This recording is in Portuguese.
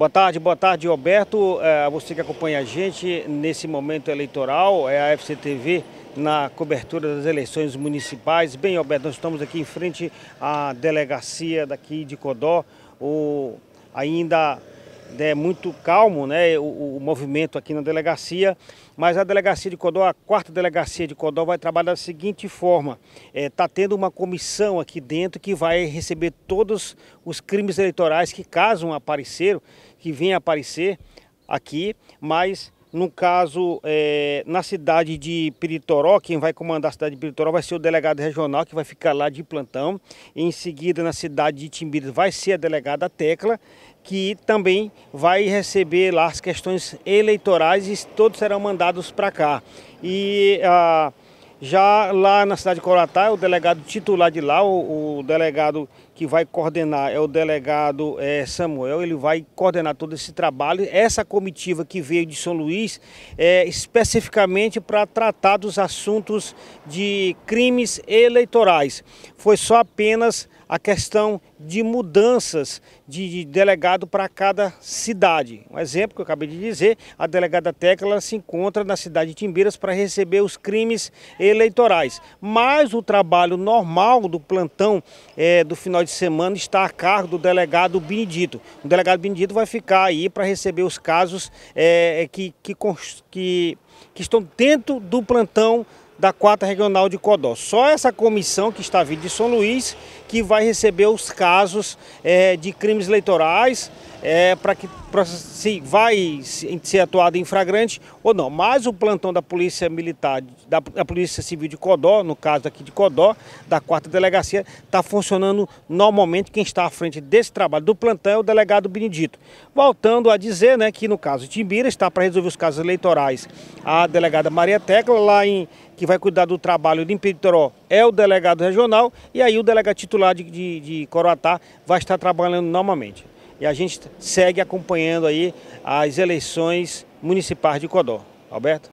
Boa tarde, boa tarde, Roberto. A é, você que acompanha a gente nesse momento eleitoral, é a FCTV na cobertura das eleições municipais. Bem, Roberto, nós estamos aqui em frente à delegacia daqui de Codó, o ainda né, muito calmo né, o, o, movimento aqui na delegacia, mas a delegacia de Codó, a quarta delegacia de Codó, vai trabalhar da seguinte forma: está é, tá tendo uma comissão aqui dentro que vai receber todos os crimes eleitorais que, caso apareceram, que vêm aparecer aqui, mas no caso, é, na cidade de Piritoró, quem vai comandar a cidade de Piritoró vai ser o delegado regional, que vai ficar lá de plantão. Em seguida, na cidade de Timbira, vai ser a delegada Tecla, que também vai receber lá as questões eleitorais e todos serão mandados para cá. E a ah, já lá na cidade de Coratá, é o delegado titular de lá, o, o delegado que vai coordenar é o delegado é, Samuel, ele vai coordenar todo esse trabalho. Essa comitiva que veio de São Luís é especificamente para tratar dos assuntos de crimes eleitorais. Foi só apenas a questão de mudanças de, delegado para cada cidade. Um exemplo que eu acabei de dizer, a delegada Tecla se encontra na cidade de Timbeiras para receber os crimes eleitorais. Mas o trabalho normal do plantão é, do final de semana está a cargo do delegado Benedito. O delegado Benedito vai ficar aí para receber os casos é, é que, que, que, que estão dentro do plantão da 4 Regional de Codó. Só essa comissão que está vindo de São Luís que vai receber os casos é, de crimes eleitorais é, para que se vai ser atuado em flagrante ou não. Mas o plantão da Polícia Militar, da, da Polícia Civil de Codó, no caso aqui de Codó, da quarta delegacia, está funcionando normalmente. Quem está à frente desse trabalho do plantão é o delegado Benedito. Voltando a dizer né, que no caso de Timbira está para resolver os casos eleitorais a delegada Maria Tecla, lá em, que vai cuidar do trabalho de Imperitoró é o delegado regional e aí o delegado titular de, de, de Coroatá vai estar trabalhando normalmente e a gente segue acompanhando aí as eleições municipais de Codó. Alberto?